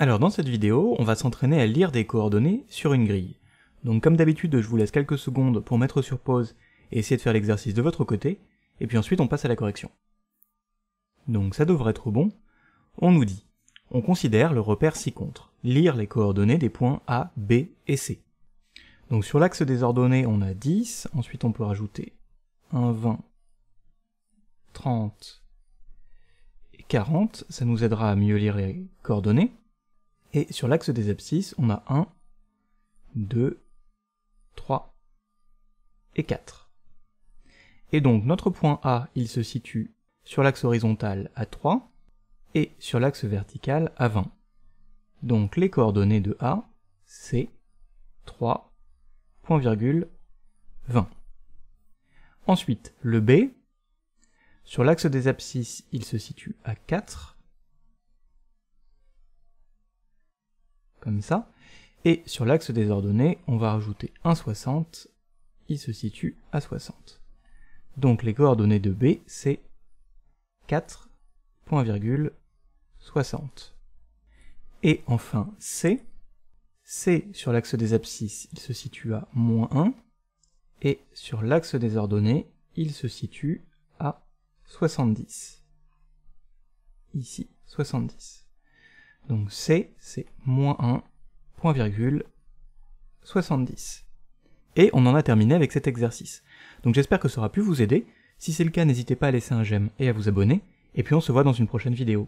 Alors dans cette vidéo, on va s'entraîner à lire des coordonnées sur une grille. Donc comme d'habitude, je vous laisse quelques secondes pour mettre sur pause et essayer de faire l'exercice de votre côté, et puis ensuite on passe à la correction. Donc ça devrait être bon. On nous dit, on considère le repère ci-contre, lire les coordonnées des points A, B et C. Donc sur l'axe des ordonnées, on a 10, ensuite on peut rajouter 1, 20, 30 et 40, ça nous aidera à mieux lire les coordonnées. Et sur l'axe des abscisses, on a 1, 2, 3 et 4. Et donc notre point A, il se situe sur l'axe horizontal à 3 et sur l'axe vertical à 20. Donc les coordonnées de A, c'est 3, point virgule, 20. Ensuite, le B, sur l'axe des abscisses, il se situe à 4 comme ça. Et sur l'axe des ordonnées, on va rajouter 1,60, il se situe à 60. Donc les coordonnées de B, c'est 4,60. Et enfin C, C sur l'axe des abscisses, il se situe à moins 1, et sur l'axe des ordonnées, il se situe à 70. Ici, 70. Donc C, c'est moins 1, point virgule, 70. Et on en a terminé avec cet exercice. Donc j'espère que ça aura pu vous aider. Si c'est le cas, n'hésitez pas à laisser un j'aime et à vous abonner. Et puis on se voit dans une prochaine vidéo.